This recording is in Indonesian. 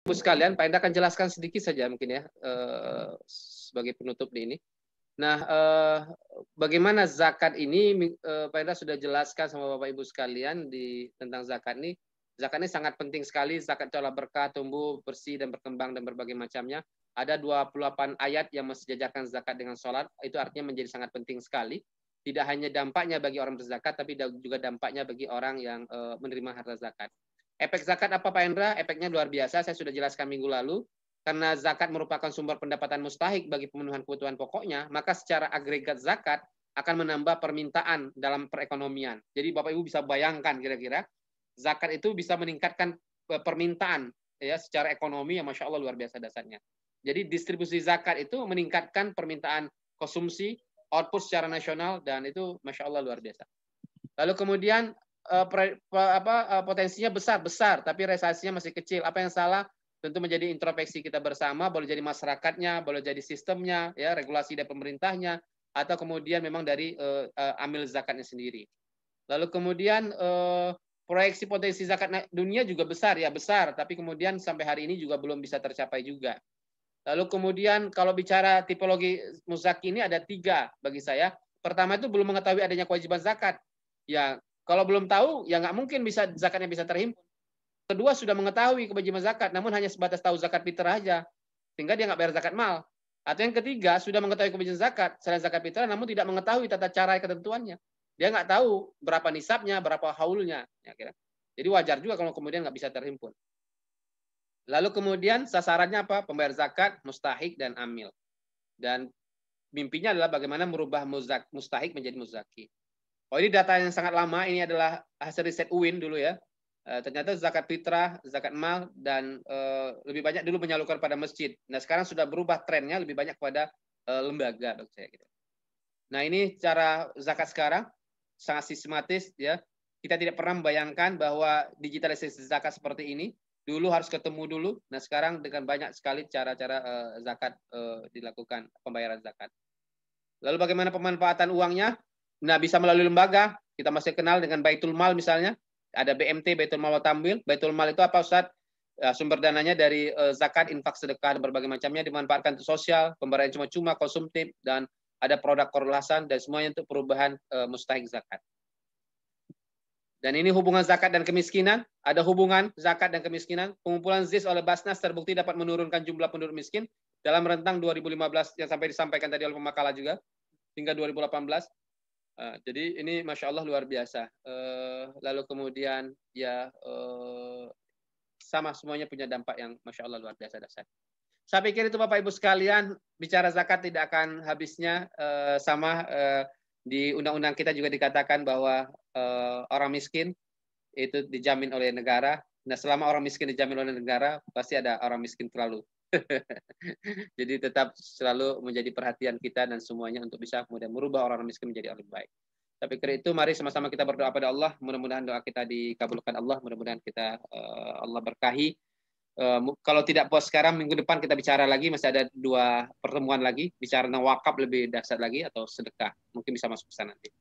Ibu sekalian, Pak Enda akan jelaskan sedikit saja mungkin ya uh, sebagai penutup di ini. Nah, uh, bagaimana zakat ini uh, Pak Enda sudah jelaskan sama Bapak Ibu sekalian di tentang zakat ini. Zakat ini sangat penting sekali, zakat itu berkah, tumbuh, bersih dan berkembang dan berbagai macamnya. Ada 28 ayat yang mensejajarkan zakat dengan sholat, itu artinya menjadi sangat penting sekali. Tidak hanya dampaknya bagi orang berzakat, tapi juga dampaknya bagi orang yang menerima harta zakat. Efek zakat apa Pak Hendra? Efeknya luar biasa, saya sudah jelaskan minggu lalu. Karena zakat merupakan sumber pendapatan mustahik bagi pemenuhan kebutuhan pokoknya, maka secara agregat zakat akan menambah permintaan dalam perekonomian. Jadi Bapak Ibu bisa bayangkan kira-kira zakat itu bisa meningkatkan e, permintaan ya secara ekonomi yang masya Allah luar biasa dasarnya. Jadi distribusi zakat itu meningkatkan permintaan konsumsi, output secara nasional dan itu masya Allah luar biasa. Lalu kemudian Eh, apa eh, potensinya besar besar tapi realisasinya masih kecil apa yang salah tentu menjadi introspeksi kita bersama boleh jadi masyarakatnya boleh jadi sistemnya ya regulasi dari pemerintahnya atau kemudian memang dari uh, eh, amil zakatnya sendiri lalu kemudian uh, proyeksi potensi zakat dunia juga besar ya besar tapi kemudian sampai hari ini juga belum bisa tercapai juga lalu kemudian kalau bicara tipologi muzaki ini ada tiga bagi saya pertama itu belum mengetahui adanya kewajiban zakat ya kalau belum tahu, ya nggak mungkin bisa zakatnya bisa terhimpun. Kedua, sudah mengetahui kewajiban zakat, namun hanya sebatas tahu zakat fitrah aja. Sehingga dia nggak bayar zakat mal. Atau yang ketiga, sudah mengetahui kewajiban zakat, selain zakat fitrah, namun tidak mengetahui tata cara ketentuannya. Dia nggak tahu berapa nisabnya, berapa haulnya. Ya, kira. Jadi wajar juga kalau kemudian nggak bisa terhimpun. Lalu kemudian sasarannya apa? Pembayar zakat, mustahik, dan amil. Dan mimpinya adalah bagaimana merubah mustahik menjadi muzaki. Oh ini data yang sangat lama. Ini adalah hasil riset UIN dulu ya. Eh, ternyata zakat fitrah, zakat mal dan eh, lebih banyak dulu menyalurkan pada masjid. Nah sekarang sudah berubah trennya lebih banyak kepada e, lembaga saya Nah ini cara zakat sekarang sangat sistematis ya. Kita tidak pernah membayangkan bahwa digitalisasi zakat seperti ini dulu harus ketemu dulu. Nah sekarang dengan banyak sekali cara-cara zakat dilakukan pembayaran zakat. Lalu bagaimana pemanfaatan uangnya? Nah, bisa melalui lembaga. Kita masih kenal dengan Baitul Mal misalnya. Ada BMT, Baitul Mal Tambil. Baitul Mal itu apa Ustaz? Ya, sumber dananya dari eh, zakat, infak, sedekah, dan berbagai macamnya dimanfaatkan untuk sosial, pemberian cuma-cuma, konsumtif, dan ada produk korelasan dan semuanya untuk perubahan eh, mustahik zakat. Dan ini hubungan zakat dan kemiskinan. Ada hubungan zakat dan kemiskinan. Pengumpulan ZIS oleh Basnas terbukti dapat menurunkan jumlah penduduk miskin dalam rentang 2015 yang sampai disampaikan tadi oleh pemakala juga hingga 2018. Ah, jadi ini masya Allah luar biasa. Uh, lalu kemudian ya uh, sama semuanya punya dampak yang masya Allah luar biasa dasar. Saya pikir itu Bapak Ibu sekalian bicara zakat tidak akan habisnya uh, sama uh, di undang-undang kita juga dikatakan bahwa uh, orang miskin itu dijamin oleh negara. Nah selama orang miskin dijamin oleh negara pasti ada orang miskin terlalu. Jadi tetap selalu menjadi perhatian kita dan semuanya untuk bisa kemudian merubah orang miskin menjadi orang baik. Tapi kira itu mari sama-sama kita berdoa pada Allah, mudah-mudahan doa kita dikabulkan Allah, mudah-mudahan kita uh, Allah berkahi. Uh, kalau tidak puas sekarang minggu depan kita bicara lagi masih ada dua pertemuan lagi bicara tentang wakaf lebih dasar lagi atau sedekah mungkin bisa masuk ke sana nanti.